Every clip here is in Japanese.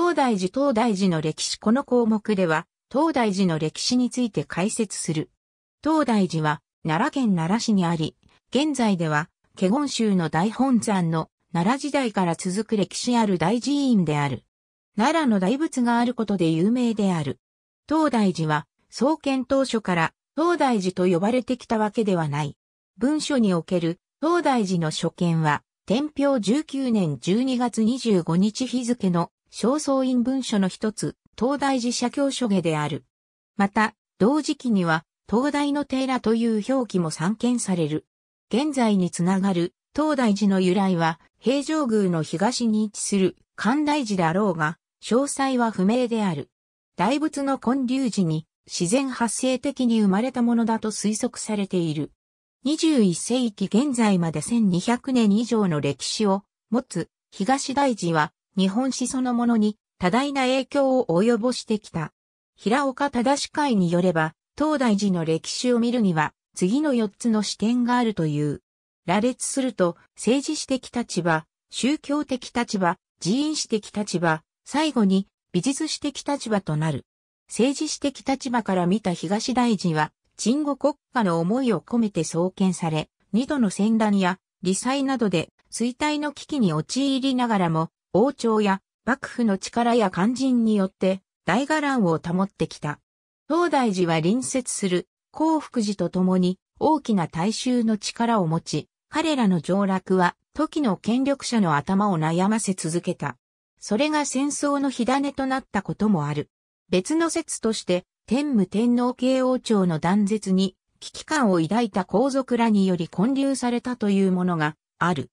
東大寺東大寺の歴史この項目では、東大寺の歴史について解説する。東大寺は、奈良県奈良市にあり、現在では、華厳宗の大本山の奈良時代から続く歴史ある大寺院である。奈良の大仏があることで有名である。東大寺は、創建当初から東大寺と呼ばれてきたわけではない。文書における東大寺の初見は、天平19年12月25日日付の正倉院文書の一つ、東大寺社教書下である。また、同時期には、東大の寺という表記も散見される。現在につながる、東大寺の由来は、平城宮の東に位置する関大寺であろうが、詳細は不明である。大仏の建立時に、自然発生的に生まれたものだと推測されている。21世紀現在まで1200年以上の歴史を持つ東大寺は日本史そのものに多大な影響を及ぼしてきた。平岡正会によれば、東大寺の歴史を見るには、次の4つの視点があるという。羅列すると、政治史的立場、宗教的立場、寺院史的立場、最後に美術史的立場となる。政治史的立場から見た東大寺は、鎮護国家の思いを込めて創建され、二度の戦乱や理災などで衰退の危機に陥りながらも、王朝や幕府の力や肝心によって大伽藍を保ってきた。東大寺は隣接する幸福寺と共に大きな大衆の力を持ち、彼らの上落は時の権力者の頭を悩ませ続けた。それが戦争の火種となったこともある。別の説として、天武天皇慶王朝の断絶に危機感を抱いた皇族らにより建立されたというものがある。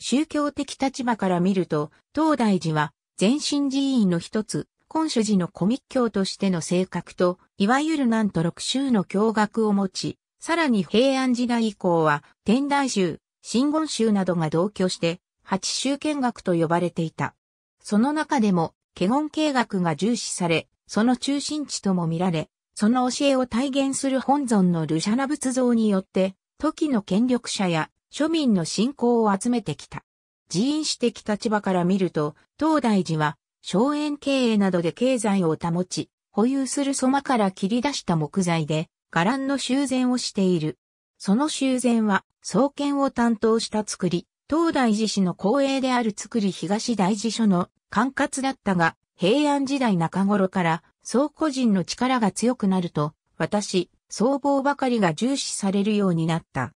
宗教的立場から見ると、東大寺は全身寺院の一つ、今主寺の古密教としての性格と、いわゆるなんと六宗の教学を持ち、さらに平安時代以降は天台宗、真言宗などが同居して、八宗見学と呼ばれていた。その中でも、華厳経学が重視され、その中心地とも見られ、その教えを体現する本尊のルシャナ仏像によって、時の権力者や庶民の信仰を集めてきた。寺院史的立場から見ると、東大寺は、荘園経営などで経済を保ち、保有するそ間から切り出した木材で、伽藍の修繕をしている。その修繕は、創建を担当した作り、東大寺市の公営である作り東大寺所の管轄だったが、平安時代中頃から、総個人の力が強くなると、私、僧帽ばかりが重視されるようになった。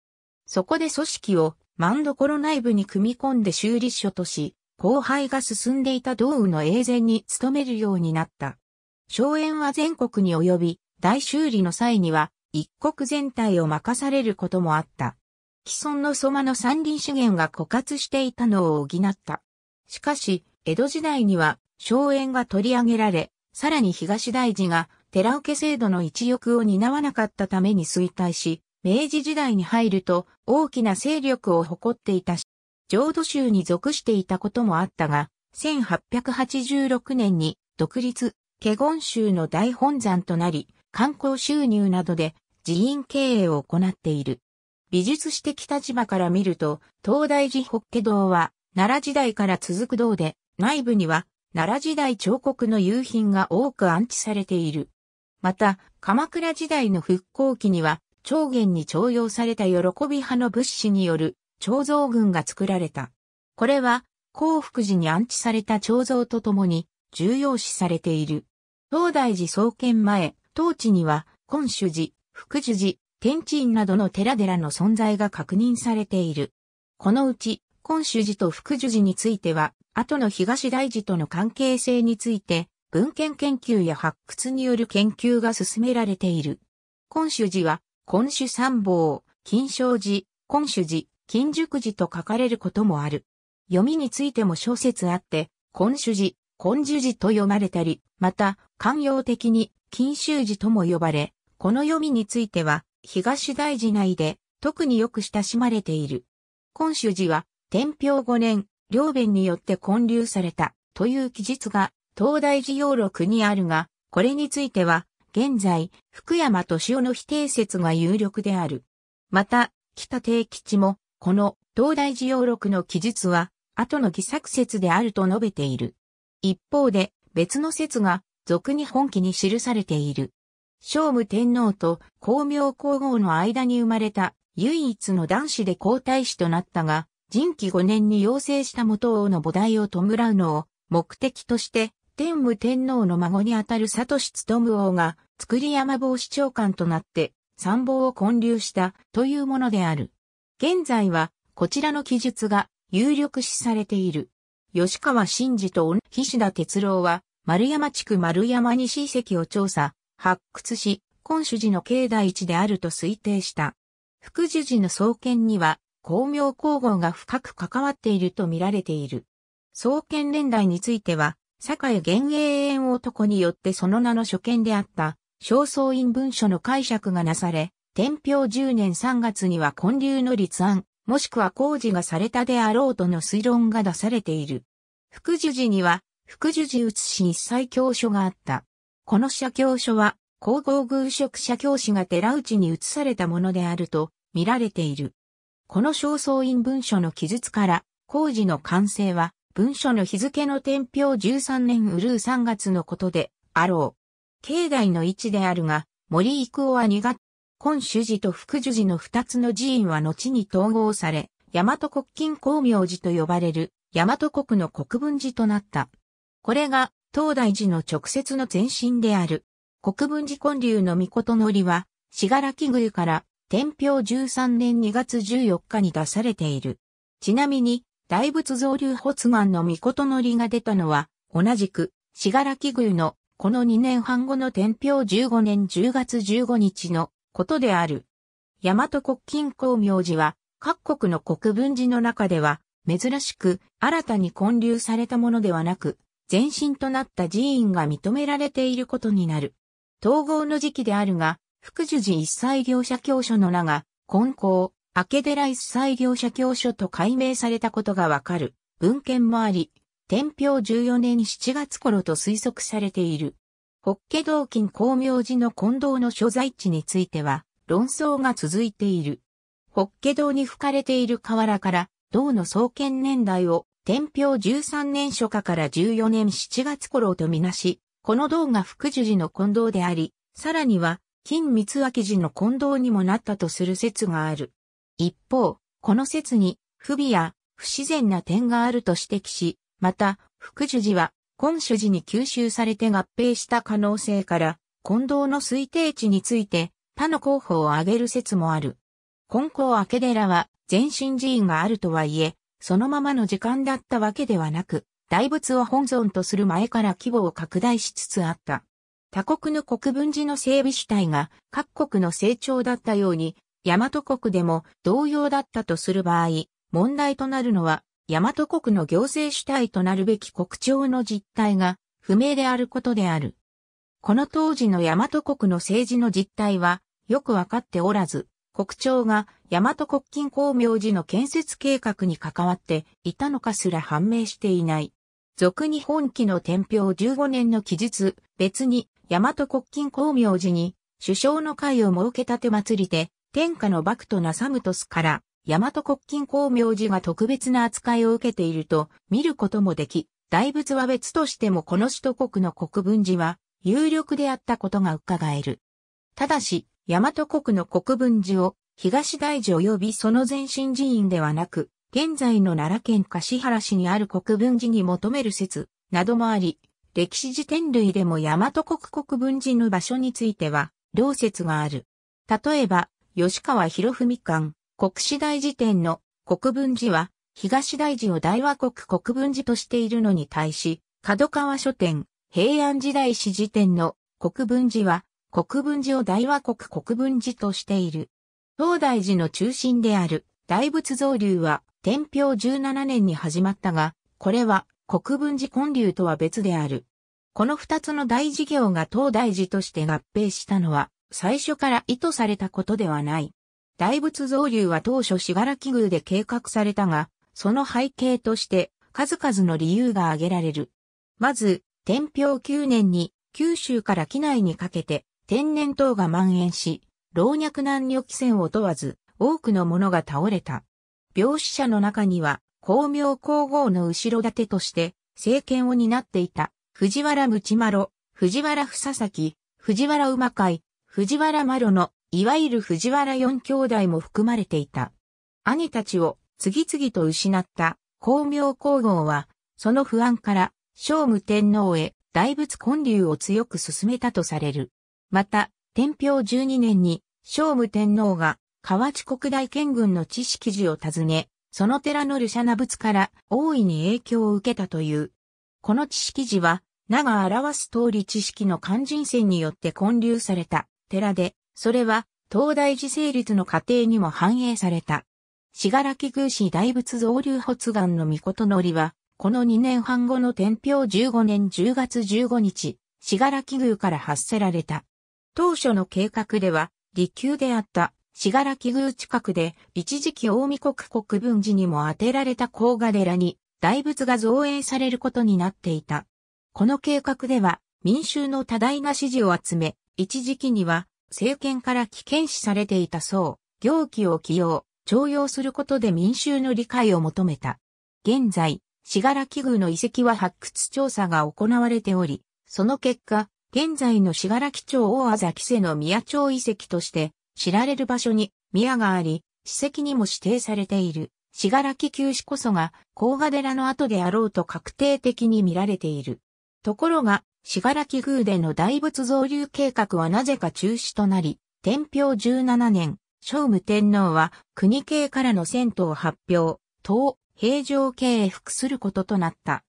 そこで組織を万所内部に組み込んで修理所とし、後輩が進んでいた道具の営前に努めるようになった。荘園は全国に及び、大修理の際には、一国全体を任されることもあった。既存の蕎麦の山林資源が枯渇していたのを補った。しかし、江戸時代には、荘園が取り上げられ、さらに東大寺が、寺受制度の一翼を担わなかったために衰退し、明治時代に入ると大きな勢力を誇っていたし、浄土宗に属していたこともあったが、1886年に独立、華厳宗の大本山となり、観光収入などで寺院経営を行っている。美術史的立場から見ると、東大寺北家堂は奈良時代から続く堂で、内部には奈良時代彫刻の夕品が多く安置されている。また、鎌倉時代の復興期には、長元に徴用された喜び派の物資による彫像群が作られた。これは、幸福寺に安置された彫像とともに重要視されている。東大寺創建前、当地には、根主寺、福寿寺、天地院などの寺々の存在が確認されている。このうち、根主寺と福寿寺については、後の東大寺との関係性について、文献研究や発掘による研究が進められている。根主寺は、今種参謀、金賞寺、今種寺、金熟寺と書かれることもある。読みについても小説あって、今種寺、今樹寺と読まれたり、また、慣用的に、金州寺とも呼ばれ、この読みについては、東大寺内で、特によく親しまれている。今州寺は、天平5年、両弁によって建立された、という記述が、東大寺要録にあるが、これについては、現在、福山敏夫の否定説が有力である。また、北定吉も、この東大寺要録の記述は、後の偽作説であると述べている。一方で、別の説が、俗に本記に記されている。聖武天皇と光明皇后の間に生まれた唯一の男子で皇太子となったが、人気5年に要請した元王の母大を弔うのを目的として天武天皇の孫にあたる佐藤務王が、造山防止長官となって、参謀を建立したというものである。現在は、こちらの記述が有力視されている。吉川真治と菱田哲郎は、丸山地区丸山西遺跡を調査、発掘し、今主寺の境内地であると推定した。福寿寺の創建には、光明皇后が深く関わっていると見られている。創建年代については、坂井玄英園男によってその名の所見であった、正倉院文書の解釈がなされ、天平10年3月には建立の立案、もしくは工事がされたであろうとの推論が出されている。福寿寺には、福寿寺写し一切教書があった。この写教書は、皇后宮職写教師が寺内に移されたものであると見られている。この正倉院文書の記述から、工事の完成は文書の日付の天平13年うるう3月のことで、あろう。境内の位置であるが、森幾夫は苦月、今主寺と副主寺の二つの寺院は後に統合され、大和国金光明寺と呼ばれる、大和国の国分寺となった。これが、東大寺の直接の前身である。国分寺建立の御事のりは、死柄木宮から、天平13年2月14日に出されている。ちなみに、大仏造流発願の御事のりが出たのは、同じく、死柄木宮の、この2年半後の天平15年10月15日のことである。大和国金光明寺は、各国の国分寺の中では、珍しく、新たに建立されたものではなく、前身となった寺院が認められていることになる。統合の時期であるが、福寿寺一切業者教書の名が、根校、アケデライス採業者教書と改名されたことがわかる文献もあり、天平14年7月頃と推測されている。北家道近光明寺の近道の所在地については論争が続いている。北家道に吹かれている河原から道の創建年代を天平13年初夏から14年7月頃とみなし、この道が福寿寺の近道であり、さらには金光明寺の近道にもなったとする説がある。一方、この説に不備や不自然な点があると指摘し、また、副樹寺は、今主寺に吸収されて合併した可能性から、近藤の推定値について、他の候補を挙げる説もある。金光明寺は、全身寺院があるとはいえ、そのままの時間だったわけではなく、大仏を本尊とする前から規模を拡大しつつあった。他国の国分寺の整備主体が各国の成長だったように、大和国でも同様だったとする場合、問題となるのは、大和国の行政主体となるべき国庁の実態が不明であることである。この当時の大和国の政治の実態はよくわかっておらず、国庁が大和国金光明寺の建設計画に関わっていたのかすら判明していない。俗に本記の天平15年の記述、別に大和国金光明寺に首相の会を設けたて祭りで天下の幕となサムトスから、大和国金公明寺が特別な扱いを受けていると見ることもでき、大仏は別としてもこの首都国の国分寺は有力であったことが伺える。ただし、大和国の国分寺を東大寺及びその前身寺院ではなく、現在の奈良県橿原市にある国分寺に求める説などもあり、歴史辞典類でも大和国国分寺の場所については、同説がある。例えば、吉川博文館、国史大辞典の国分寺は、東大寺を大和国国分寺としているのに対し、角川書店、平安時代史辞典の国分寺は、国分寺を大和国国分寺としている。東大寺の中心である大仏造流は、天平17年に始まったが、これは国分寺建立とは別である。この二つの大事業が東大寺として合併したのは、最初から意図されたことではない。大仏造流は当初しらき宮で計画されたが、その背景として数々の理由が挙げられる。まず、天平9年に九州から機内にかけて天然痘が蔓延し、老若男女規制を問わず多くの者が倒れた。病死者の中には光明皇后の後ろ盾として政権を担っていた藤原ムチマロ、藤原房崎、藤原馬会、藤原麻呂の、いわゆる藤原四兄弟も含まれていた。兄たちを次々と失った光明皇后は、その不安から、聖武天皇へ大仏建立を強く進めたとされる。また、天平12年に、聖武天皇が、河内国大県軍の知識寺を訪ね、その寺のルシャナ仏から大いに影響を受けたという。この知識寺は、名が表す通り知識の肝心線によって建立された寺で、それは、東大寺成立の過程にも反映された。死柄木宮司大仏造流発願の御事のりは、この2年半後の天平15年10月15日、死柄木宮から発せられた。当初の計画では、離宮であった死柄木宮近くで、一時期大見国国分寺にも当てられた甲賀寺に、大仏が造営されることになっていた。この計画では、民衆の多大な支持を集め、一時期には政権から危険視されていたそう、行基を起用、徴用することで民衆の理解を求めた。現在、死柄木宮の遺跡は発掘調査が行われており、その結果、現在の死柄木町大あざき瀬の宮町遺跡として知られる場所に宮があり、史跡にも指定されている。死柄木旧市こそが、甲賀寺の後であろうと確定的に見られている。ところが、柄木宮での大仏造立計画はなぜか中止となり、天平17年、聖武天皇は国系からの遷都を発表、東平城系へ服することとなった。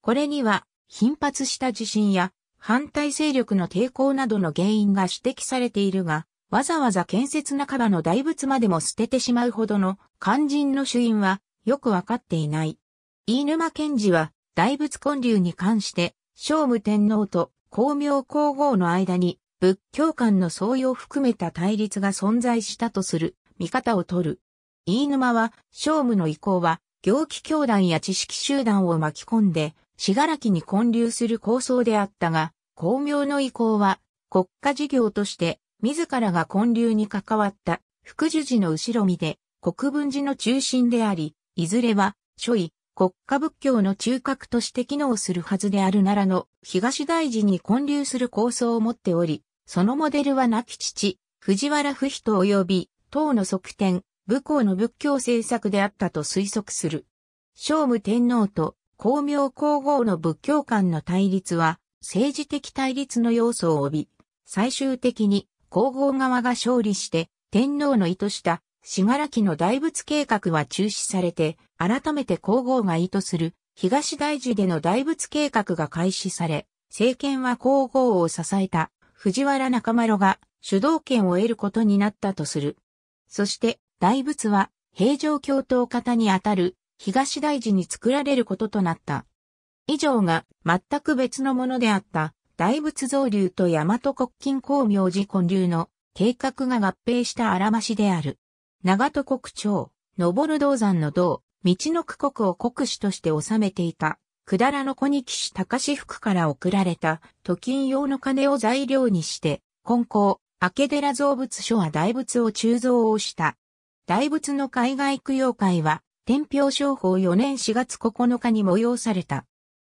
これには、頻発した地震や反対勢力の抵抗などの原因が指摘されているが、わざわざ建設半ばの大仏までも捨ててしまうほどの肝心の主因はよくわかっていない。飯沼賢治は大仏建立に関して聖武天皇と光明皇后の間に仏教間の相違を含めた対立が存在したとする見方を取る。飯沼は、聖武の意向は、行基教団や知識集団を巻き込んで、死柄木に混流する構想であったが、光明の意向は、国家事業として、自らが混流に関わった、福寿寺の後ろ身で、国分寺の中心であり、いずれは、諸位、国家仏教の中核として機能するはずである奈良の東大寺に建立する構想を持っており、そのモデルは亡き父、藤原不比等及び、唐の側転、武功の仏教政策であったと推測する。聖武天皇と光明皇后の仏教間の対立は、政治的対立の要素を帯び、最終的に皇后側が勝利して、天皇の意図した、信楽の大仏計画は中止されて、改めて皇后が意図する東大寺での大仏計画が開始され、政権は皇后を支えた藤原中丸が主導権を得ることになったとする。そして大仏は平城京都方にあたる東大寺に作られることとなった。以上が全く別のものであった大仏造流と大和国金光明寺建立の計画が合併したあらましである。長戸国町、登る銅山の銅、道の区国を国主として治めていた、くだらの小騎士高志福から送られた、都金用の金を材料にして、根校、明寺造物所は大仏を鋳造をした。大仏の海外供養会は、天平商法4年4月9日に催された。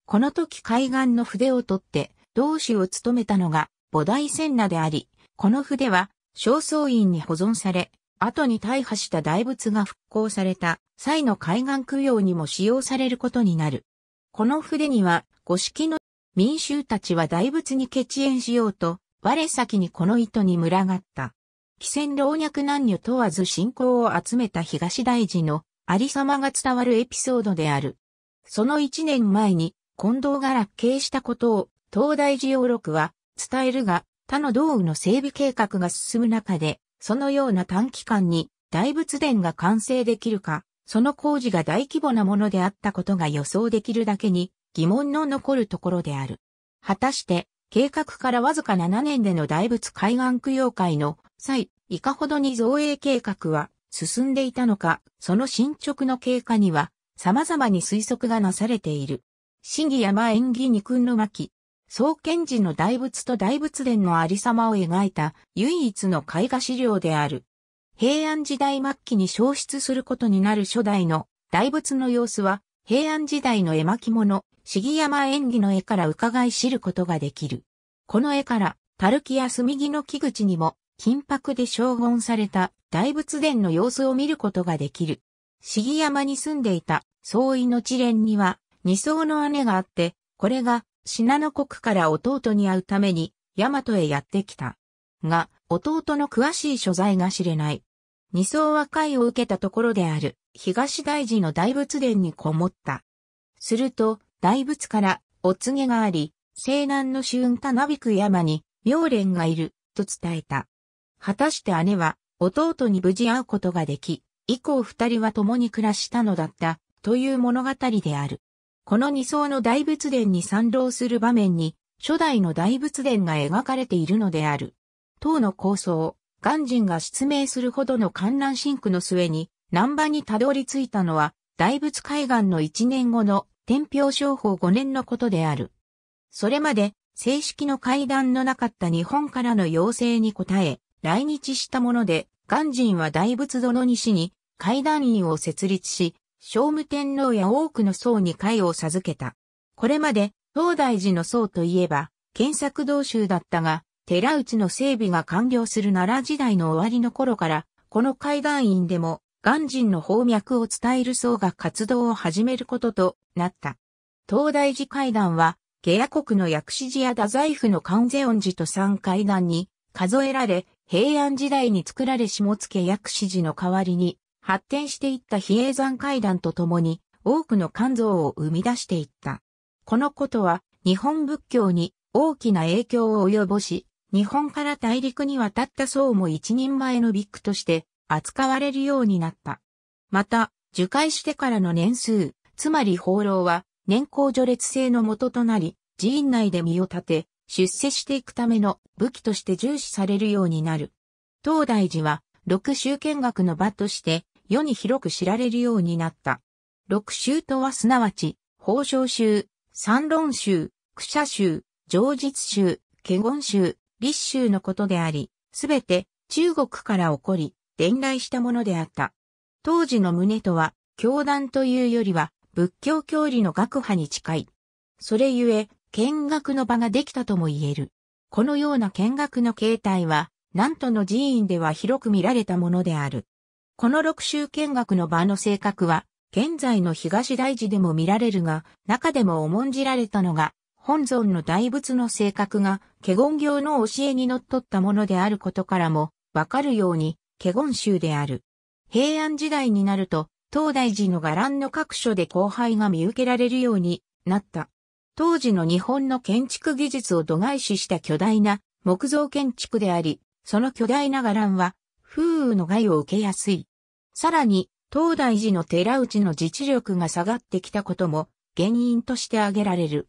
この時海岸の筆を取って、同志を務めたのが、菩提仙那であり、この筆は、正倉院に保存され、後に大破した大仏が復興された際の海岸供養にも使用されることになる。この筆には、五色の民衆たちは大仏に決縁しようと、我先にこの糸に群がった。既戦老若男女問わず信仰を集めた東大寺のありさまが伝わるエピソードである。その一年前に、近藤が落慶したことを、東大寺要録は伝えるが、他の道具の整備計画が進む中で、そのような短期間に大仏殿が完成できるか、その工事が大規模なものであったことが予想できるだけに疑問の残るところである。果たして、計画からわずか7年での大仏海岸供養会の際、いかほどに造営計画は進んでいたのか、その進捗の経過には様々に推測がなされている。市議山縁起二訓の巻、創建時の大仏と大仏殿のありさまを描いた唯一の絵画資料である。平安時代末期に消失することになる初代の大仏の様子は平安時代の絵巻物、杉山演技の絵から伺い知ることができる。この絵から、垂木や炭木の木口にも、金箔で荘厳された大仏殿の様子を見ることができる。杉山に住んでいた、総意の地連には、二層の姉があって、これが信濃国から弟に会うために、大和へやってきた。が、弟の詳しい所在が知れない。二層和解を受けたところである、東大寺の大仏殿にこもった。すると、大仏から、お告げがあり、西南の春たなびく山に、妙蓮がいる、と伝えた。果たして姉は、弟に無事会うことができ、以降二人は共に暮らしたのだった、という物語である。この二層の大仏殿に賛同する場面に、初代の大仏殿が描かれているのである。当の構想、鑑真が失明するほどの観覧深クの末に、南波にたどり着いたのは、大仏海岸の1年後の天平商法5年のことである。それまで、正式の会談のなかった日本からの要請に応え、来日したもので、鑑真は大仏殿西に、会談院を設立し、聖武天皇や多くの僧に会を授けた。これまで、東大寺の僧といえば、検索道宗だったが、寺内の整備が完了する奈良時代の終わりの頃から、この海岸院でも、鑑真の方脈を伝える僧が活動を始めることとなった。東大寺会談は、下野国の薬師寺や太宰府の観世音寺と三階段に数えられ、平安時代に作られ下野薬師寺の代わりに、発展していった比叡山階段とともに多くの肝臓を生み出していった。このことは日本仏教に大きな影響を及ぼし、日本から大陸に渡った僧も一人前のビッグとして扱われるようになった。また、受戒してからの年数、つまり放浪は年功序列制の元となり、寺院内で身を立て、出世していくための武器として重視されるようになる。東大寺は、六州見学の場として、世に広く知られるようになった。六州とはすなわち、法生州、三論州、九社州、上実州、華厳州、立州のことであり、すべて中国から起こり、伝来したものであった。当時の宗とは、教団というよりは、仏教教理の学派に近い。それゆえ、見学の場ができたとも言える。このような見学の形態は、南都の寺院では広く見られたものである。この六州見学の場の性格は、現在の東大寺でも見られるが、中でも重んじられたのが、本尊の大仏の性格が、華厳行の教えにのっとったものであることからも、わかるように、華厳宗である。平安時代になると、東大寺の伽藍の各所で後輩が見受けられるようになった。当時の日本の建築技術を度外視した巨大な木造建築であり、その巨大な伽藍は、風雨の害を受けやすい。さらに、東大寺の寺内の自治力が下がってきたことも原因として挙げられる。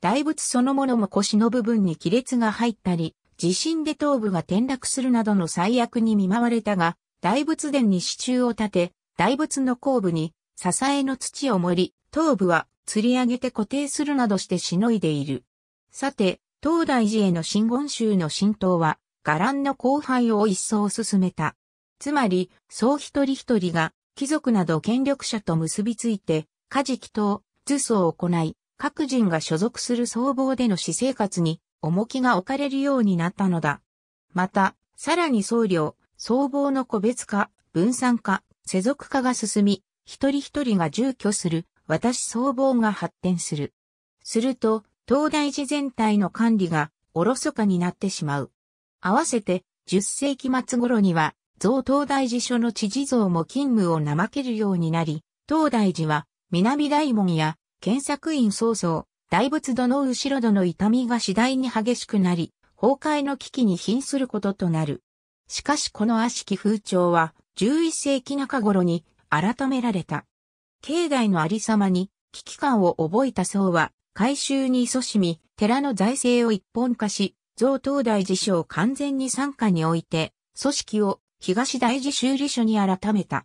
大仏そのものも腰の部分に亀裂が入ったり、地震で頭部が転落するなどの最悪に見舞われたが、大仏殿に支柱を立て、大仏の後部に支えの土を盛り、頭部は釣り上げて固定するなどしてしのいでいる。さて、東大寺への真言宗の浸透は、伽藍の荒廃を一層進めた。つまり、総一人一人が、貴族など権力者と結びついて、家事祈祷、図相を行い、各人が所属する総合での私生活に重きが置かれるようになったのだ。また、さらに僧侶、僧帽の個別化、分散化、世俗化が進み、一人一人が住居する、私僧帽が発展する。すると、東大寺全体の管理がおろそかになってしまう。合わせて、10世紀末頃には、増東大寺所の知事像も勤務を怠けるようになり、東大寺は南大門や検索院曹操、大仏戸の後ろ戸の痛みが次第に激しくなり、崩壊の危機に瀕することとなる。しかしこの悪しき風潮は11世紀中頃に改められた。境内のありさまに危機感を覚えた僧は改修に勤しみ、寺の財政を一本化し、増東大寺所を完全に参加において、組織を東大寺修理所に改めた。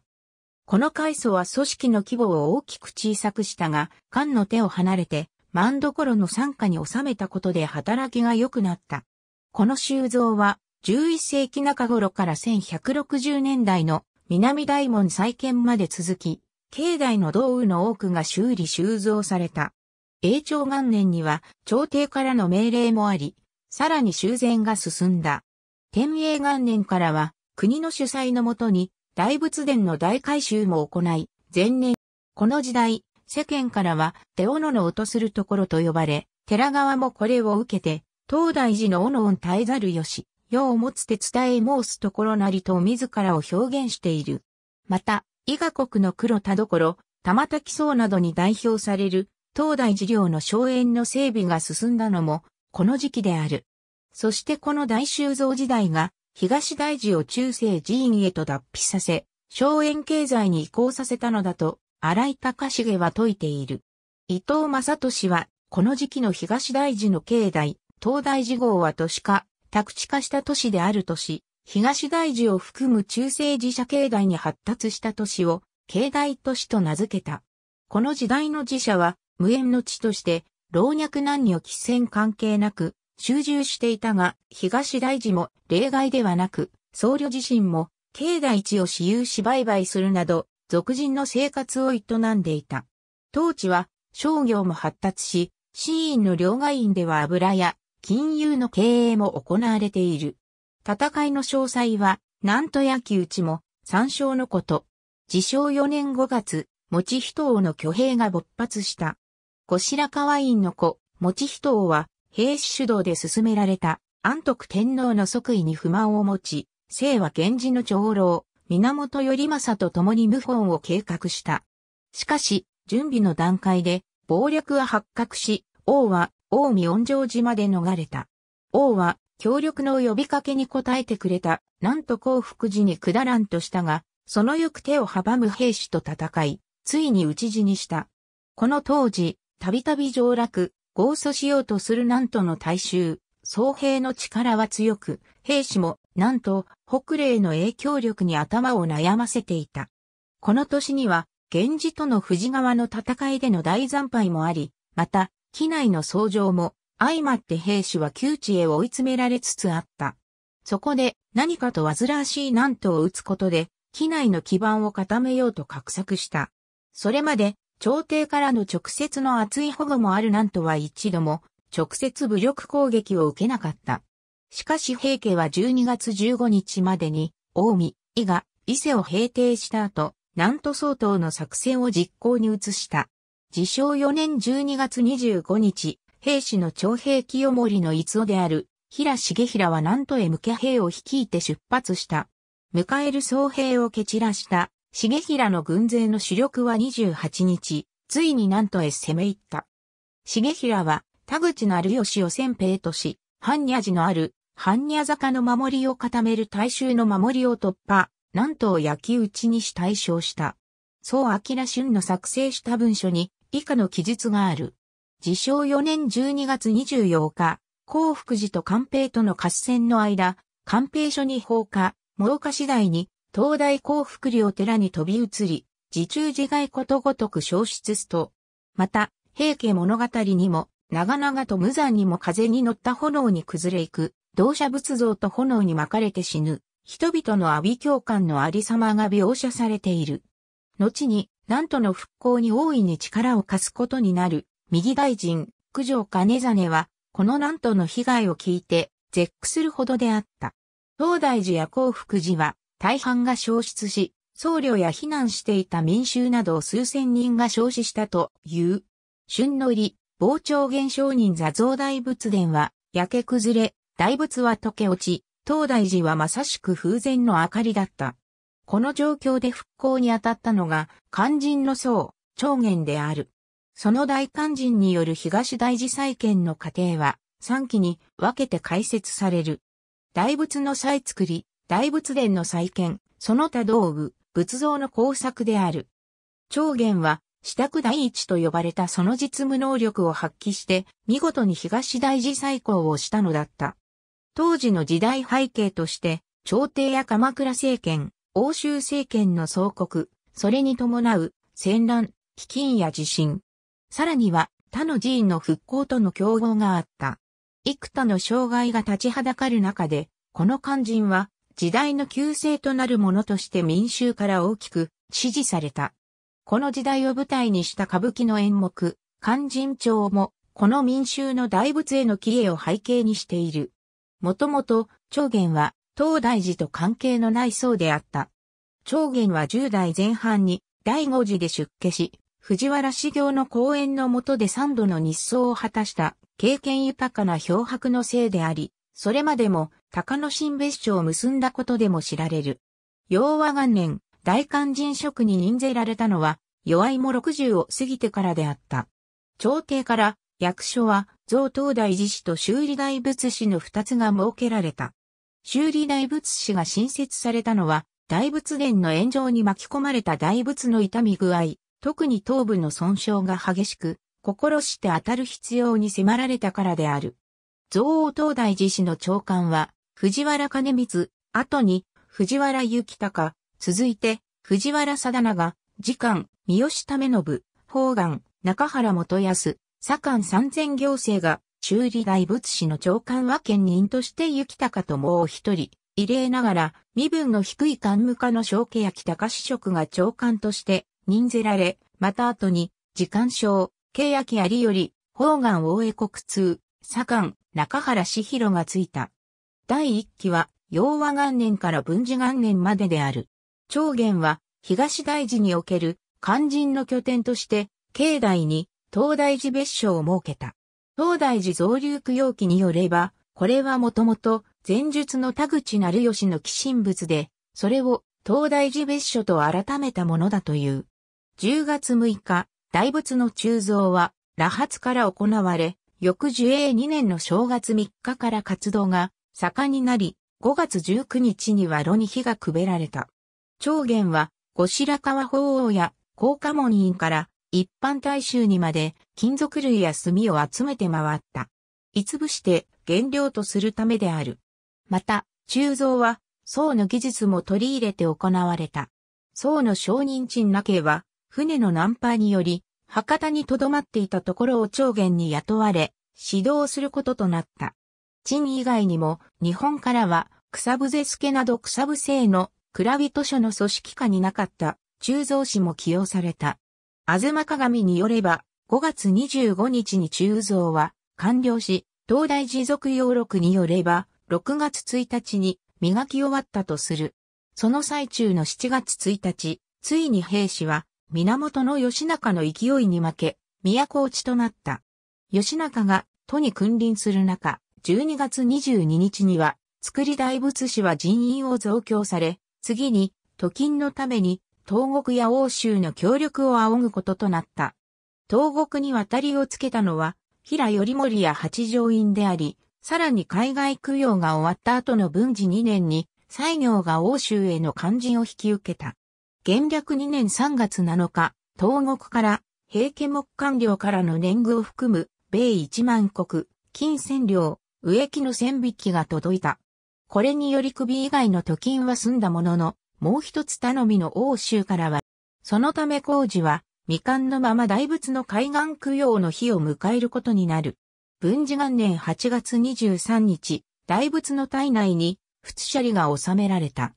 この階層は組織の規模を大きく小さくしたが、官の手を離れて、万所の参加に収めたことで働きが良くなった。この修造は、11世紀中頃から1160年代の南大門再建まで続き、境内の道具の多くが修理修造された。永長元年には朝廷からの命令もあり、さらに修繕が進んだ。天英元年からは国の主催のもとに大仏殿の大改修も行い、前年、この時代、世間からは手斧の音するところと呼ばれ、寺側もこれを受けて、東大寺の斧を耐えざるよし、世をもつて伝え申すところなりと自らを表現している。また、伊賀国の黒田所、玉滝荘などに代表される、東大寺領の荘園の整備が進んだのも、この時期である。そしてこの大修造時代が、東大寺を中世寺院へと脱皮させ、荘園経済に移行させたのだと、荒井隆重は説いている。伊藤正俊は、この時期の東大寺の境内、東大寺号は都市化、宅地化した都市である都市、東大寺を含む中世寺社境内に発達した都市を、境内都市と名付けた。この時代の寺社は、無縁の地として、老若男女喫煙関係なく、集中していたが、東大寺も例外ではなく、僧侶自身も、境内地を私有し売買するなど、俗人の生活を営んでいた。当地は商業も発達し、寺院の両外院では油や金融の経営も行われている。戦いの詳細は、南都焼討ちも、参照のこと。自称4年5月、持人王の挙兵が勃発した。後白河院の子、持人王は、兵士主導で進められた安徳天皇の即位に不満を持ち、清は源氏の長老、源頼政と共に謀反を計画した。しかし、準備の段階で暴力は発覚し、王は近江恩城島で逃れた。王は協力の呼びかけに応えてくれた、なんと幸福寺にくだらんとしたが、その行く手を阻む兵士と戦い、ついに討ち死にした。この当時、たびたび上洛、合祖しようとする南都の大衆、総兵の力は強く、兵士も南都北霊の影響力に頭を悩ませていた。この年には、源氏との富士川の戦いでの大惨敗もあり、また、機内の創上も、相まって兵士は窮地へ追い詰められつつあった。そこで、何かと煩わしい南都を打つことで、機内の基盤を固めようと画策した。それまで、朝廷からの直接の厚い保護もあるなんとは一度も、直接武力攻撃を受けなかった。しかし平家は12月15日までに、近江、伊賀、伊勢を平定した後、南都総統の作戦を実行に移した。自称4年12月25日、兵士の徴兵清盛の逸夫である、平重平は南都へ向け兵を率いて出発した。迎える総兵を蹴散らした重平の軍勢の主力は28日、ついに南都へ攻め入った。重平は、田口る吉を先兵とし、半若寺のある、半若坂の守りを固める大衆の守りを突破、南都を焼き討ちにし対象した。宋明春の作成した文書に、以下の記述がある。自称4年12月24日、幸福寺と官兵との合戦の間、官兵所に放火、毛下次第に、東大幸福里を寺に飛び移り、自中自害ことごとく消失すと、また、平家物語にも、長々と無残にも風に乗った炎に崩れいく、同社仏像と炎に巻かれて死ぬ、人々の阿鼻教官のありさまが描写されている。後に、南都との復興に大いに力を貸すことになる、右大臣、九条金実は、この南都との被害を聞いて、絶句するほどであった。東大寺や幸福寺は、大半が消失し、僧侶や避難していた民衆など数千人が消死したという。旬の入り、傍聴現象人座像大仏殿は焼け崩れ、大仏は溶け落ち、東大寺はまさしく風前の明かりだった。この状況で復興に当たったのが、肝心の僧、長元である。その大肝心による東大寺再建の過程は、3期に分けて解説される。大仏の再作り、大仏殿の再建、その他道具、仏像の工作である。長元は、支度第一と呼ばれたその実務能力を発揮して、見事に東大寺再興をしたのだった。当時の時代背景として、朝廷や鎌倉政権、欧州政権の総国、それに伴う戦乱、飢饉や地震。さらには他の寺院の復興との競合があった。幾多の障害が立ちはだかる中で、この肝心は時代の旧姓となるものとして民衆から大きく支持された。この時代を舞台にした歌舞伎の演目、勧進帳も、この民衆の大仏への帰依を背景にしている。もともと、長元は、東大寺と関係のない層であった。長元は10代前半に、第五寺で出家し、藤原修行の講演の下で3度の日相を果たした、経験豊かな漂白のせいであり、それまでも、高野新別所を結んだことでも知られる。洋和元年、大漢人職に任ぜられたのは、弱いも60を過ぎてからであった。朝廷から役所は、増東大寺市と修理大仏師の二つが設けられた。修理大仏師が新設されたのは、大仏殿の炎上に巻き込まれた大仏の痛み具合、特に頭部の損傷が激しく、心して当たる必要に迫られたからである。増王東大寺市の長官は、藤原兼光、後に、藤原幸隆、続いて、藤原定長、次官、三好為信、方眼、中原元康、左官三千行政が、修理大仏師の長官は兼任として幸隆ともう一人、異例ながら、身分の低い官務課の小家や北隆子職が長官として任ぜられ、また後に、次官省、契約ありより、方眼大江国通、左官、中原志博がついた。第一期は、洋和元年から文治元年までである。長元は、東大寺における肝心の拠点として、境内に東大寺別所を設けた。東大寺造流供養記によれば、これはもともと前述の田口成義の寄進物で、それを東大寺別所と改めたものだという。10月6日、大仏の鋳造は、羅発から行われ、翌寿永2年の正月3日から活動が盛んになり、5月19日には炉に火がくべられた。長元は、後白河法皇や甲賀門院から一般大衆にまで金属類や炭を集めて回った。いつぶして原料とするためである。また、鋳造は、宋の技術も取り入れて行われた。宋の商人陳なけは、船の難破により、博多に留まっていたところを長元に雇われ、指導することとなった。チン以外にも、日本からは、草伏助など草伏生の、蔵人書の組織下になかった、鋳造師も起用された。東鏡によれば、5月25日に鋳造は、完了し、東大持続要録によれば、6月1日に、磨き終わったとする。その最中の7月1日、ついに兵士は、源義仲の勢いに負け、都落ちとなった。義仲が、都に君臨する中、12月22日には、作り大仏師は人員を増強され、次に、都金のために、東国や欧州の協力を仰ぐこととなった。東国に渡りをつけたのは、平頼盛や八条院であり、さらに海外供養が終わった後の文治2年に、西行が欧州への肝心を引き受けた。元略2年3月7日、東国から、平家木官僚からの年貢を含む、米1万国、金千両、植木の千引きが届いた。これにより首以外の貯金は済んだものの、もう一つ頼みの欧州からは、そのため工事は未完のまま大仏の海岸供養の日を迎えることになる。文治元年8月23日、大仏の体内に仏舎利が収められた。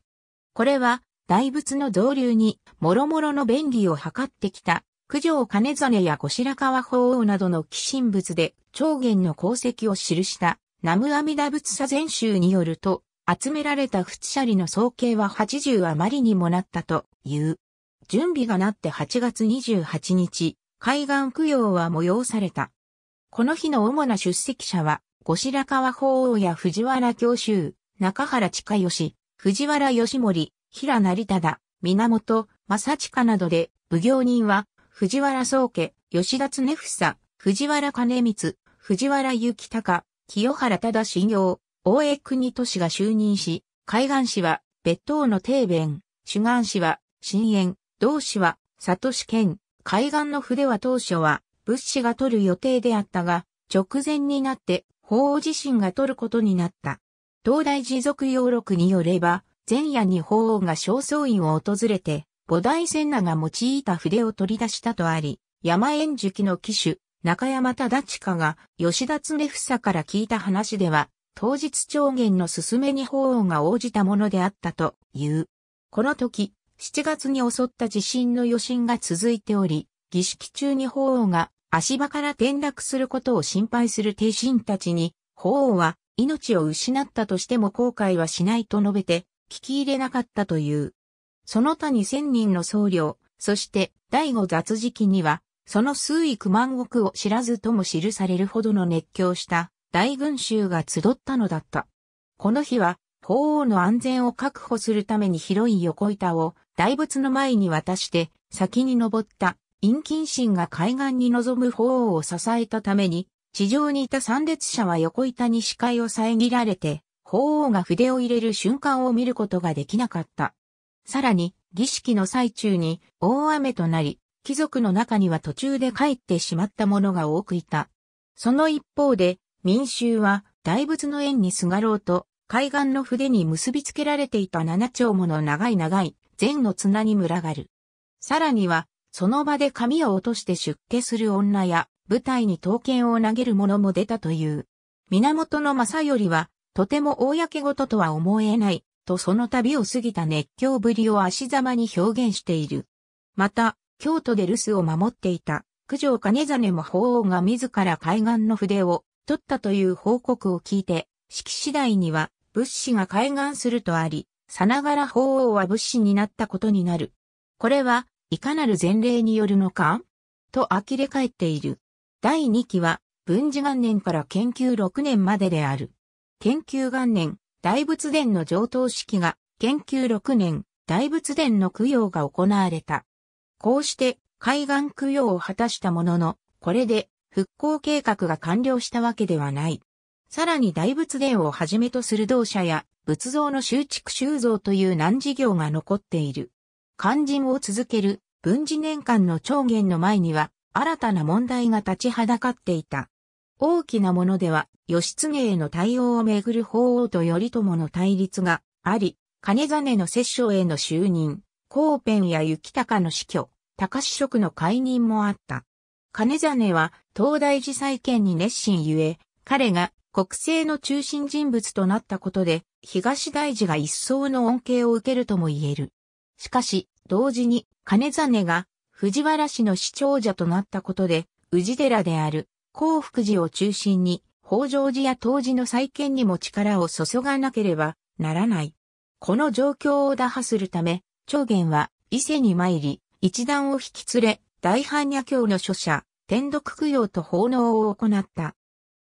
これは大仏の造流にもろもろの便利を図ってきた九条金実や後白河法王などの寄進物で長元の功績を記した南無阿弥陀仏左禅宗によると、集められた仏舎利の総計は80余りにもなったという。準備がなって8月28日、海岸供養は催された。この日の主な出席者は、後白河法皇や藤原教習、中原近義、藤原義盛、平成忠、源、正親などで、奉行人は、藤原宗家、吉田恒房、藤原兼光、藤原幸隆、清原忠信用、大江国都市が就任し、海岸市は別当の定弁、主岸市は新淵同市は里市県、海岸の筆は当初は物資が取る予定であったが、直前になって法王自身が取ることになった。東大持続要録によれば、前夜に法王が正倉院を訪れて、菩提仙那が用いた筆を取り出したとあり、山縁樹の機種、中山忠親が吉田恒房から聞いた話では、当日長元の勧めに法王が応じたものであったという。この時、7月に襲った地震の余震が続いており、儀式中に法王が足場から転落することを心配する帝神たちに、法王は命を失ったとしても後悔はしないと述べて、聞き入れなかったという。その他に千人の僧侶、そして第五雑事記には、その数幾万石を知らずとも記されるほどの熱狂した大群衆が集ったのだった。この日は、法王の安全を確保するために広い横板を大仏の前に渡して先に登った陰近神が海岸に臨む法王を支えたために地上にいた参列者は横板に視界を遮られて法王が筆を入れる瞬間を見ることができなかった。さらに儀式の最中に大雨となり貴族の中には途中で帰ってしまった者が多くいた。その一方で、民衆は大仏の縁にすがろうと、海岸の筆に結びつけられていた七丁もの長い長い禅の綱に群がる。さらには、その場で髪を落として出家する女や、舞台に刀剣を投げる者も出たという。源正頼は、とても公事とは思えない、とその旅を過ぎた熱狂ぶりを足ざまに表現している。また、京都で留守を守っていた九条兼実も法皇が自ら海岸の筆を取ったという報告を聞いて、式次第には物資が開眼するとあり、さながら法皇は物資になったことになる。これはいかなる前例によるのかと呆れ返っている。第2期は文治元年から研究6年までである。研究元年、大仏殿の上等式が、研究6年、大仏殿の供養が行われた。こうして海岸供養を果たしたものの、これで復興計画が完了したわけではない。さらに大仏殿をはじめとする同社や仏像の修築修造という難事業が残っている。肝心を続ける文治年間の長元の前には新たな問題が立ちはだかっていた。大きなものでは、義経への対応をめぐる法王と頼朝の対立があり、金真の摂政への就任、高 p や雪高の死去、高市職の解任もあった。金実は東大寺再建に熱心ゆえ、彼が国政の中心人物となったことで、東大寺が一層の恩恵を受けるとも言える。しかし、同時に金実が藤原氏の市長者となったことで、氏寺である幸福寺を中心に、北条寺や東寺の再建にも力を注がなければならない。この状況を打破するため、長元は伊勢に参り、一団を引き連れ、大般若教の書者、天読供養と奉納を行った。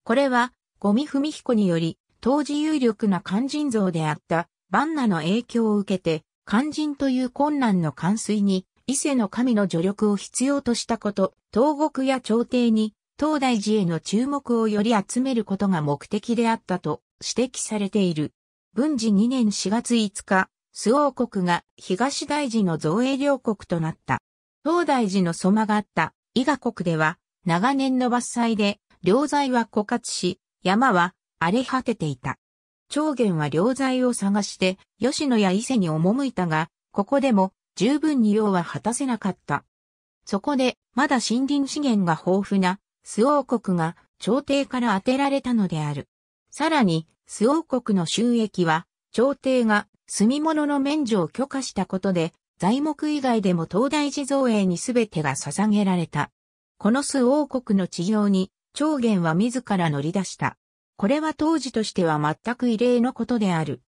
これは、ゴミ文彦により、当時有力な肝心像であったバンナの影響を受けて、肝心という困難の冠水に、伊勢の神の助力を必要としたこと、東国や朝廷に、東大寺への注目をより集めることが目的であったと指摘されている。文治2年4月5日、周王国が東大寺の造営領国となった。東大寺の蘇我があった伊賀国では、長年の伐採で、領材は枯渇し、山は荒れ果てていた。長元は領材を探して、吉野や伊勢に赴いたが、ここでも十分に用は果たせなかった。そこで、まだ森林資源が豊富な、周王国が朝廷から当てられたのである。さらに、周王国の収益は、朝廷が住物の免除を許可したことで、材木以外でも東大寺造営に全てが捧げられた。この巣王国の治療に、長元は自ら乗り出した。これは当時としては全く異例のことである。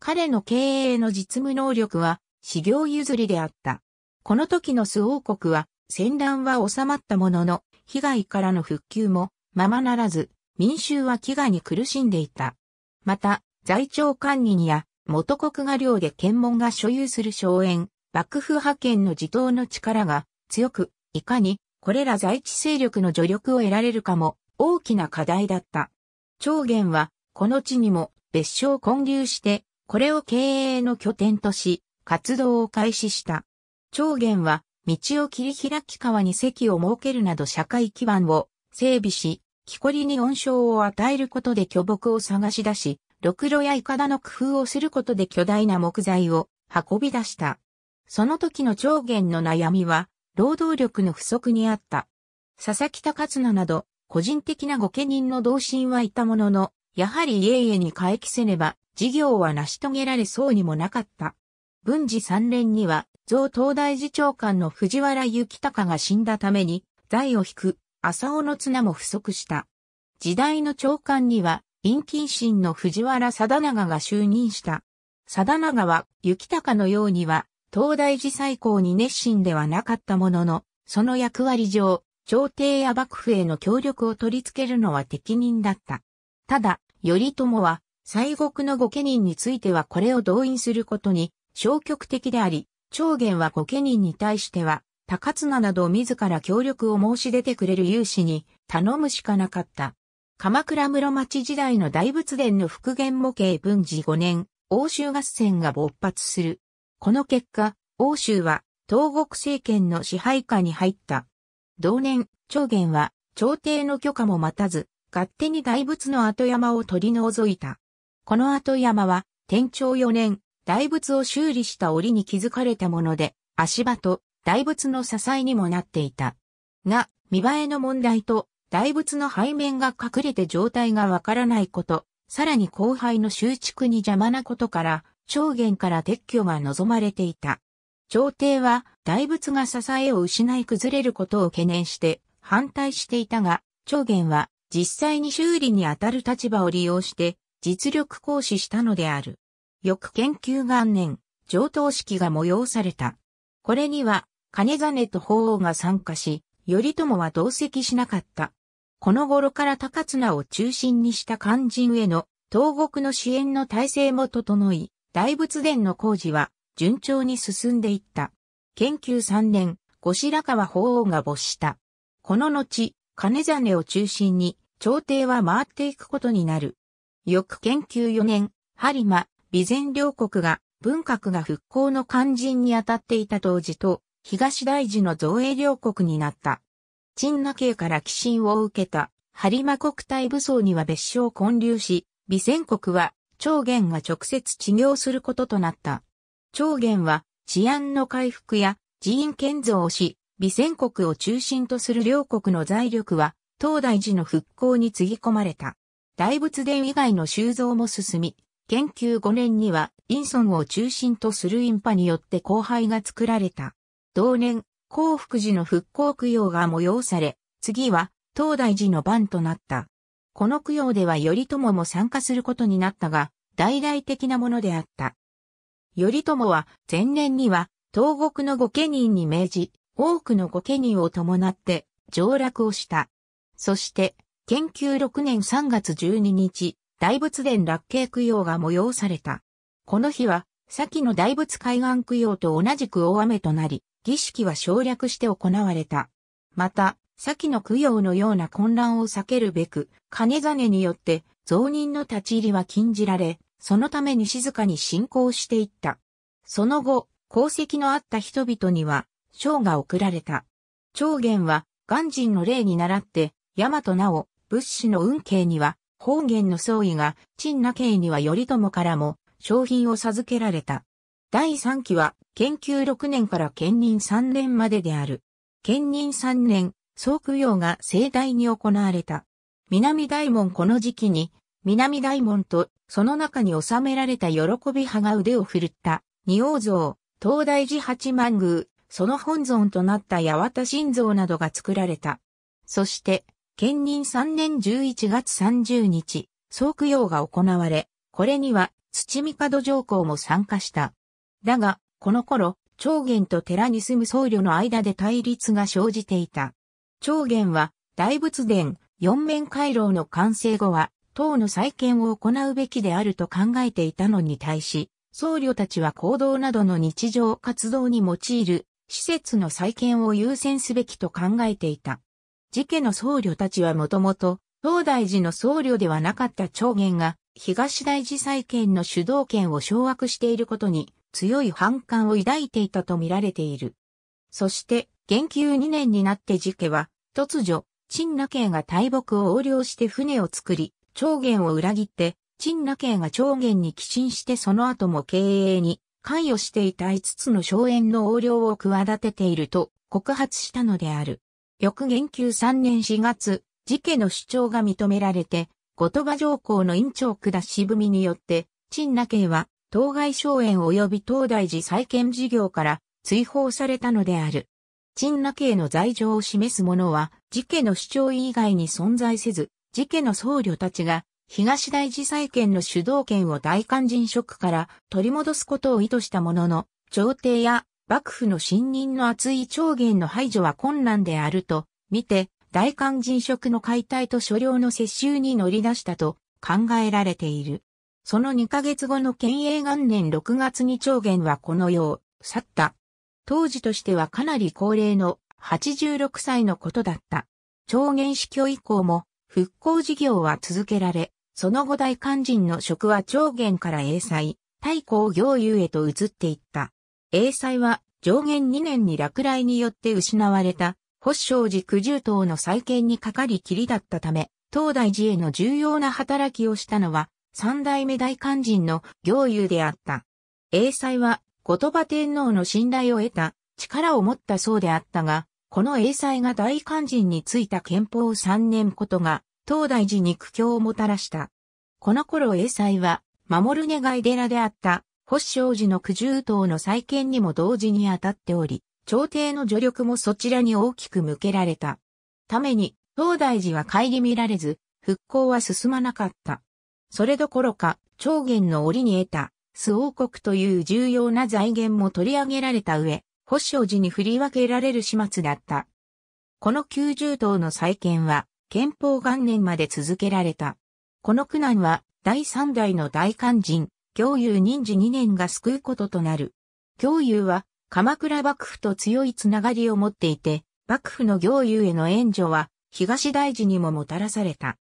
彼の経営の実務能力は、修行譲りであった。この時の巣王国は、戦乱は収まったものの、被害からの復旧も、ままならず、民衆は飢餓に苦しんでいた。また、在庁官人や元国画領で検問が所有する荘園、幕府派遣の自党の力が強く、いかにこれら在地勢力の助力を得られるかも大きな課題だった。長元はこの地にも別所を建立して、これを経営の拠点とし、活動を開始した。長元は道を切り開き川に席を設けるなど社会基盤を整備し、木こりに恩賞を与えることで巨木を探し出し、ろくろやいかだの工夫をすることで巨大な木材を運び出した。その時の長元の悩みは、労働力の不足にあった。佐々木高綱など、個人的な御家人の同心はいたものの、やはり家々に回帰せねば、事業は成し遂げられそうにもなかった。文治三連には、増東大寺長官の藤原幸隆が死んだために、財を引く、浅尾の綱も不足した。時代の長官には、陰謹心の藤原貞長が就任した。貞長は、雪高のようには、東大寺最高に熱心ではなかったものの、その役割上、朝廷や幕府への協力を取り付けるのは適任だった。ただ、頼朝は、西国の御家人についてはこれを動員することに消極的であり、長元は御家人に対しては、高綱など自ら協力を申し出てくれる有志に頼むしかなかった。鎌倉室町時代の大仏殿の復元模型文治5年、欧州合戦が勃発する。この結果、欧州は東国政権の支配下に入った。同年、長元は朝廷の許可も待たず、勝手に大仏の後山を取り除いた。この後山は、天長4年、大仏を修理した折に築かれたもので、足場と大仏の支えにもなっていた。が、見栄えの問題と大仏の背面が隠れて状態がわからないこと、さらに後輩の修築に邪魔なことから、長元から撤去が望まれていた。朝廷は大仏が支えを失い崩れることを懸念して反対していたが、長元は実際に修理にあたる立場を利用して実力行使したのである。翌研究元年、上等式が催された。これには、金金と法王が参加し、頼朝は同席しなかった。この頃から高綱を中心にした肝心への東国の支援の体制も整い、大仏殿の工事は順調に進んでいった。研究3年、後白河法皇が没した。この後、金真を中心に朝廷は回っていくことになる。翌研究4年、播磨、備前両国が文革が復興の肝心に当たっていた当時と、東大寺の造営両国になった。陳那系から寄進を受けた、リマ国体武装には別称混流し、美仙国は、長元が直接治療することとなった。長元は、治安の回復や、寺院建造をし、美仙国を中心とする両国の財力は、東大寺の復興につぎ込まれた。大仏殿以外の修造も進み、研究5年には、インソンを中心とするインパによって後輩が作られた。同年、幸福寺の復興供養が催され、次は東大寺の番となった。この供養では頼朝も参加することになったが、大々的なものであった。頼朝は前年には東国の御家人に命じ、多くの御家人を伴って上落をした。そして、研究6年3月12日、大仏殿落慶供養が催された。この日は、先の大仏海岸供養と同じく大雨となり、儀式は省略して行われた。また、先の供養のような混乱を避けるべく、金金によって造人の立ち入りは禁じられ、そのために静かに進行していった。その後、功績のあった人々には、賞が贈られた。長元は、鑑真の霊に倣って、大和なお、仏師の運慶には、方言の総意が、陳那慶には頼朝からも、商品を授けられた。第3期は、研究6年から兼任3年までである。兼任3年、総供養が盛大に行われた。南大門この時期に、南大門とその中に収められた喜び派が腕を振るった、二王像、東大寺八幡宮、その本尊となった八幡神像などが作られた。そして、兼任3年11月30日、総供養が行われ、これには土門上皇も参加した。だが、この頃、長元と寺に住む僧侶の間で対立が生じていた。長元は、大仏殿、四面回廊の完成後は、党の再建を行うべきであると考えていたのに対し、僧侶たちは行動などの日常活動に用いる施設の再建を優先すべきと考えていた。寺家の僧侶たちはもともと、東大寺の僧侶ではなかった長元が、東大寺再建の主導権を掌握していることに強い反感を抱いていたと見られている。そして、元久2年になって寺家は、突如、陳那家が大木を横領して船を作り、長元を裏切って、陳那家が長元に寄進してその後も経営に関与していた5つの荘園の横領を企てていると告発したのである。翌元久3年4月、寺家の主張が認められて、後鳥羽上皇の院長下し渋みによって、陳那家は当該荘園及び東大寺再建事業から追放されたのである。陳那家の罪状を示すものは、寺家の主張以外に存在せず、寺家の僧侶たちが、東大寺再建の主導権を大官人職から取り戻すことを意図したものの、朝廷や幕府の信任の厚い長言の排除は困難であると、見て、大官人職の解体と所領の接収に乗り出したと考えられている。その2ヶ月後の県営元年6月に長元はこの世を去った。当時としてはかなり高齢の86歳のことだった。長元死去以降も復興事業は続けられ、その後大肝心の職は長元から英才、太閤行友へと移っていった。英才は上元2年に落雷によって失われた、守正寺九十島の再建にかかりきりだったため、東大寺への重要な働きをしたのは、三代目大肝人の行友であった。英才は、後鳥羽天皇の信頼を得た、力を持ったそうであったが、この英才が大肝人についた憲法3年ことが、東大寺に苦境をもたらした。この頃英才は、守る願い寺であった、保証寺の九十塔の再建にも同時に当たっており、朝廷の助力もそちらに大きく向けられた。ために、東大寺は顧みられず、復興は進まなかった。それどころか、長元の折に得た、巣王国という重要な財源も取り上げられた上、保証子に振り分けられる始末だった。この九十党の再建は、憲法元年まで続けられた。この苦難は、第三代の大漢人、教友忍治二年が救うこととなる。教友は、鎌倉幕府と強いつながりを持っていて、幕府の行友への援助は、東大寺にももたらされた。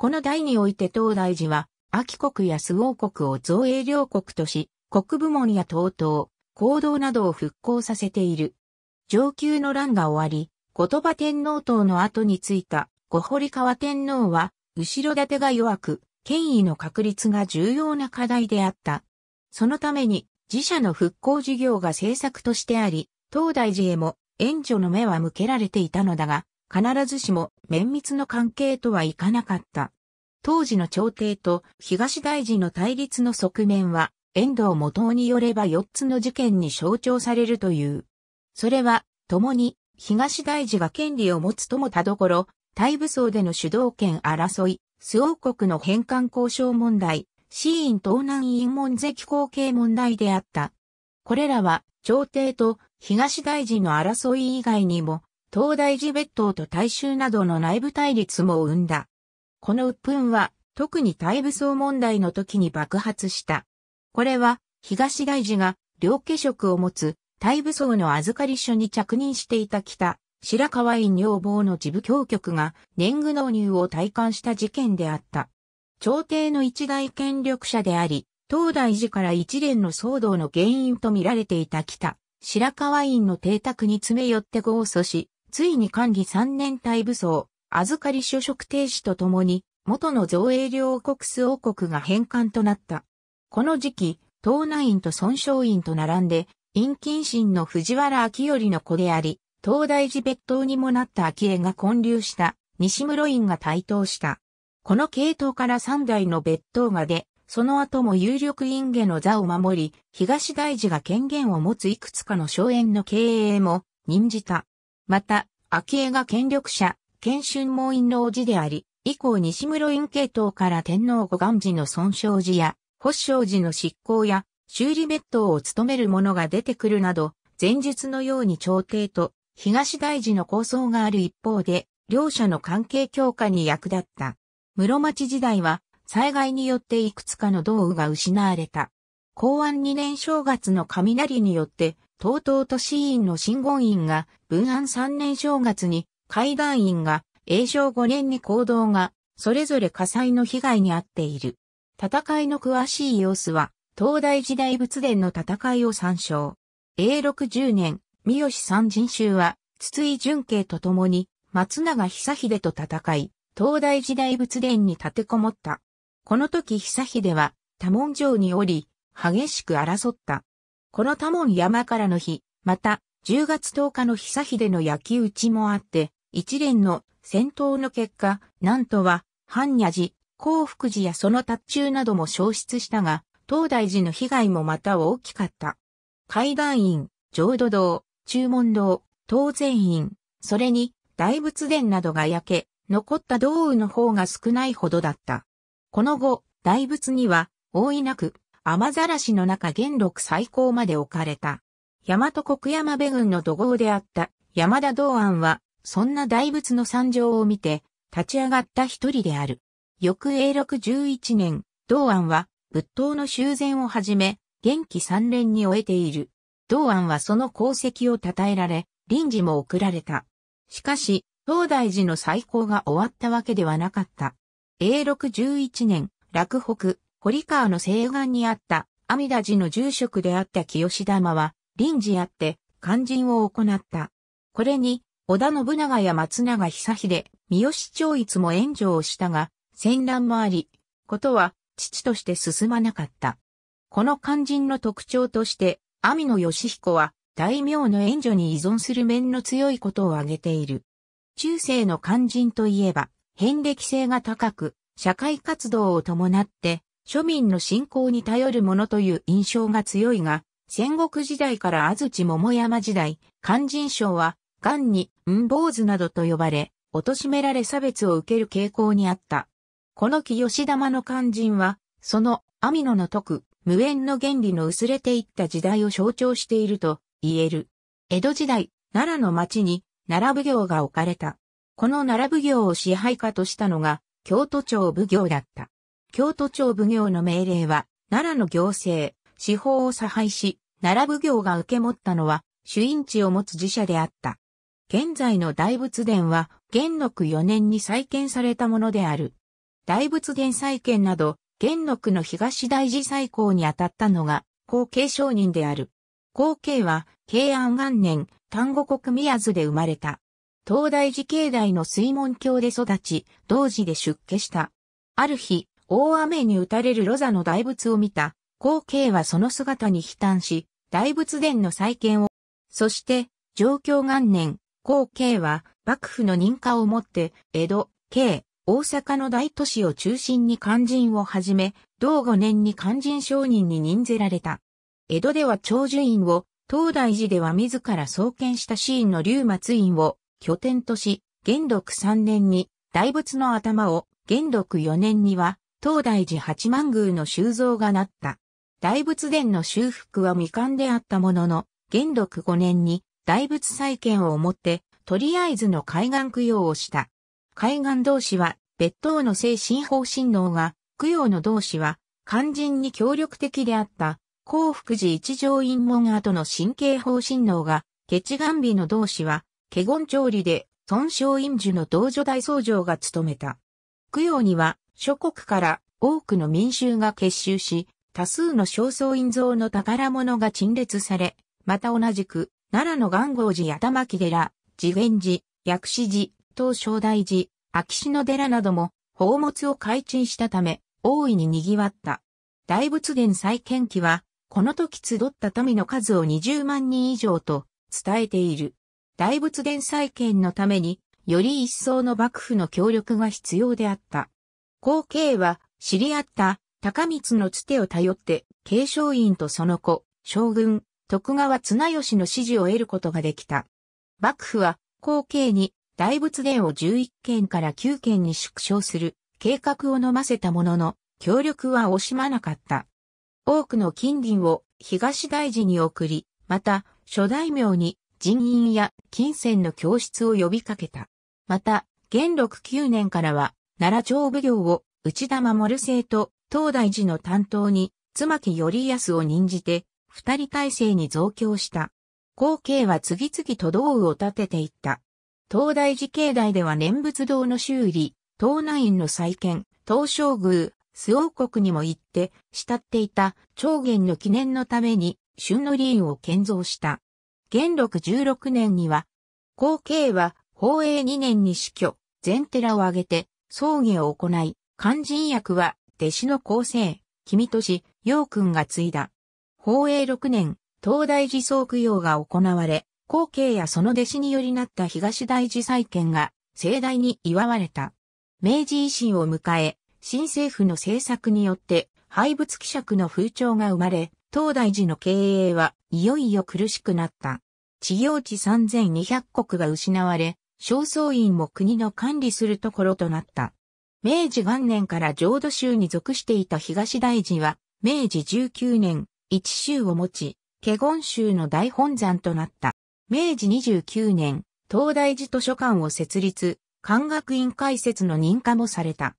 この代において東大寺は、秋国や周王国を造営領国とし、国部門や東東、行動などを復興させている。上級の乱が終わり、後鳥羽天皇等の後についた御堀川天皇は、後ろ盾が弱く、権威の確立が重要な課題であった。そのために、自社の復興事業が政策としてあり、東大寺へも援助の目は向けられていたのだが、必ずしも綿密の関係とはいかなかった。当時の朝廷と東大寺の対立の側面は、遠藤元によれば4つの事件に象徴されるという。それは、共に、東大寺が権利を持つともたどころ、大武装での主導権争い、周王国の返還交渉問題、死因東南院門跡後継問題であった。これらは、朝廷と東大寺の争い以外にも、東大寺別当と大衆などの内部対立も生んだ。この鬱憤は、特に大武装問題の時に爆発した。これは、東大寺が、両家職を持つ、大武装の預かり所に着任していた北、白河院女房の事務協局が年貢納入を体感した事件であった。朝廷の一大権力者であり、東大寺から一連の騒動の原因と見られていた北、白河院の邸宅に詰め寄って豪訴し、ついに管理三年隊武装、預かり所職停止とともに、元の造営領国数王国が返還となった。この時期、東南院と孫昌院と並んで、陰近親の藤原明頼の子であり、東大寺別当にもなった昭恵が建立した西室院が台頭した。この系統から三代の別当がで、その後も有力院下の座を守り、東大寺が権限を持ついくつかの荘園の経営も任じた。また、昭恵が権力者、賢春門院老寺であり、以降西室院系統から天皇五願寺の尊称寺や、保証寺の執行や、修理別当を務める者が出てくるなど、前述のように朝廷と東大寺の構想がある一方で、両者の関係強化に役立った。室町時代は、災害によっていくつかの道具が失われた。公安2年正月の雷によって、東東都市院の新言院が文安3年正月に、海岸院が永正5年に行動が、それぞれ火災の被害に遭っている。戦いの詳しい様子は、東大時代仏殿の戦いを参照。永禄10年、三好三人衆は、筒井淳慶と共に、松永久秀と戦い、東大時代仏殿に立てこもった。この時久秀は、多文城におり、激しく争った。この多門山からの日、また、10月10日の久秀の焼き討ちもあって、一連の戦闘の結果、なんとは、般若寺、幸福寺やその達中なども消失したが、東大寺の被害もまた大きかった。階段院、浄土堂、中門堂、東禅院、それに大仏殿などが焼け、残った道雨の方が少ないほどだった。この後、大仏には、大いなく雨ざらしの中元禄最高まで置かれた。大和国山部軍の土豪であった山田道安は、そんな大仏の惨状を見て、立ち上がった一人である。翌永禄11年、道安は、仏塔の修繕をはじめ、元気三連に終えている。道安はその功績を称えられ、臨時も送られた。しかし、東大寺の再興が終わったわけではなかった。永禄11年、落北、堀川の西岸にあった阿弥陀寺の住職であった清玉は、臨時あって、勧進を行った。これに、織田信長や松永久秀、三好長逸も援助をしたが、戦乱もあり、ことは、父として進まなかった。この勧進の特徴として、阿弥野義彦は、大名の援助に依存する面の強いことを挙げている。中世の勧進といえば、遍歴性が高く、社会活動を伴って、庶民の信仰に頼るものという印象が強いが、戦国時代から安土桃山時代、肝心省は、ンに、ん坊主などと呼ばれ、貶められ差別を受ける傾向にあった。この木吉玉の肝心は、その、網野の徳、無縁の原理の薄れていった時代を象徴していると言える。江戸時代、奈良の町に、奈良奉行が置かれた。この奈良奉行を支配下としたのが、京都町奉行だった。京都庁奉行の命令は、奈良の行政、司法を差配し、奈良奉行が受け持ったのは、主因地を持つ寺社であった。現在の大仏殿は、元禄4年に再建されたものである。大仏殿再建など、元禄の東大寺再興にあたったのが、後継商人である。後継は、慶安元年、丹後国宮津で生まれた。東大寺境内の水門橋で育ち、同時で出家した。ある日、大雨に打たれるロザの大仏を見た、後継はその姿に悲嘆し、大仏殿の再建を、そして、上京元年、後継は幕府の認可をもって、江戸、京、大阪の大都市を中心に肝心をはじめ、同5年に肝心商人に任ぜられた。江戸では長寿院を、東大寺では自ら創建したシーンの龍松院を拠点とし、元禄3年に大仏の頭を、元禄4年には東大寺八幡宮の修造がなった。大仏殿の修復は未完であったものの、元禄5年に大仏再建をもって、とりあえずの海岸供養をした。海岸同士は、別当の精神方針能が、供養の同士は、肝心に協力的であった、幸福寺一条院門跡の神経方針能が、血眼美の同士は、華厳調理で、孫昌院樹の道女大僧正が務めた。供養には、諸国から多くの民衆が結集し、多数の正燥院像の宝物が陳列され、また同じく、奈良の岩号寺や玉木寺、慈源寺、薬師寺、東正大寺、秋篠寺なども、宝物を開陳したため、大いに賑わった。大仏殿再建期は、この時集った民の数を20万人以上と伝えている。大仏殿再建のために、より一層の幕府の協力が必要であった。後継は知り合った高光のつてを頼って継承院とその子、将軍、徳川綱吉の支持を得ることができた。幕府は後継に大仏殿を11件から9件に縮小する計画を飲ませたものの、協力は惜しまなかった。多くの金銀を東大寺に送り、また諸大名に人員や金銭の教室を呼びかけた。また、元禄9年からは奈良町奉行を内田守生と東大寺の担当に妻木頼康を任じて二人体制に増強した。後継は次々と道具を立てていった。東大寺境内では念仏堂の修理、東南院の再建、東照宮、諏王国にも行って、慕っていた長元の記念のために、春の林を建造した。元禄16年には、後継は、宝永2年に死去、全寺を挙げて、葬儀を行い、肝心役は弟子の構成、君とし、陽君が継いだ。宝永6年、東大寺総供養が行われ、後継やその弟子によりなった東大寺再建が盛大に祝われた。明治維新を迎え、新政府の政策によって廃仏希釈の風潮が生まれ、東大寺の経営はいよいよ苦しくなった。治療地3200国が失われ、正倉院も国の管理するところとなった。明治元年から浄土宗に属していた東大寺は、明治19年、一州を持ち、華厳宗の大本山となった。明治29年、東大寺図書館を設立、漢学院開設の認可もされた。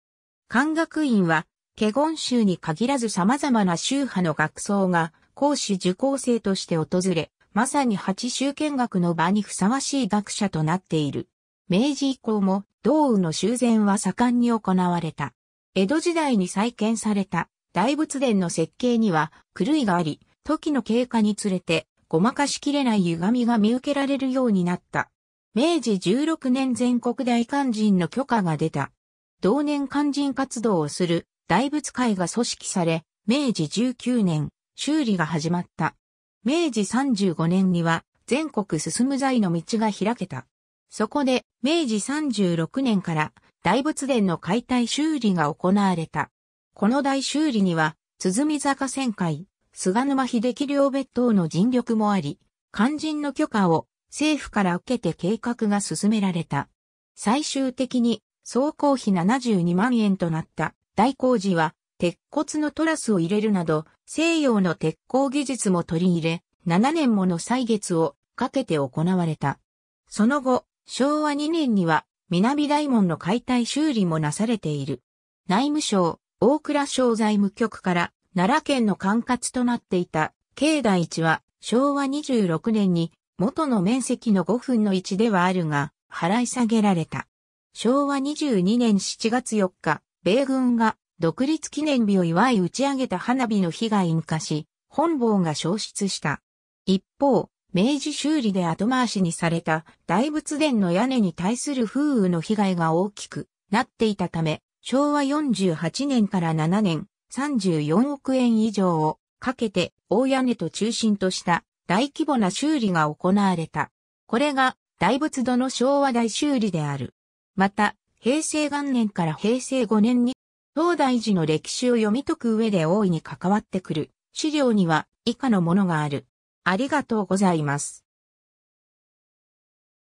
漢学院は、華厳宗に限らず様々な宗派の学僧が、講師受講生として訪れ、まさに八州見学の場にふさわしい学者となっている。明治以降も道雨の修繕は盛んに行われた。江戸時代に再建された大仏殿の設計には狂いがあり、時の経過につれてごまかしきれない歪みが見受けられるようになった。明治16年全国大肝心の許可が出た。同年肝心活動をする大仏会が組織され、明治19年修理が始まった。明治35年には全国進む財の道が開けた。そこで明治36年から大仏殿の解体修理が行われた。この大修理には、鼓坂旋回、菅沼秀樹両別等の尽力もあり、肝心の許可を政府から受けて計画が進められた。最終的に総工費72万円となった大工事は鉄骨のトラスを入れるなど、西洋の鉄鋼技術も取り入れ、7年もの歳月をかけて行われた。その後、昭和2年には南大門の解体修理もなされている。内務省、大倉省財務局から奈良県の管轄となっていた境内一は昭和26年に元の面積の5分の1ではあるが払い下げられた。昭和22年7月4日、米軍が独立記念日を祝い打ち上げた花火の火が引火し、本坊が消失した。一方、明治修理で後回しにされた大仏殿の屋根に対する風雨の被害が大きくなっていたため、昭和48年から7年、34億円以上をかけて大屋根と中心とした大規模な修理が行われた。これが大仏戸の昭和大修理である。また、平成元年から平成5年に東大寺の歴史を読み解く上で大いに関わってくる資料には以下のものがある。ありがとうございます。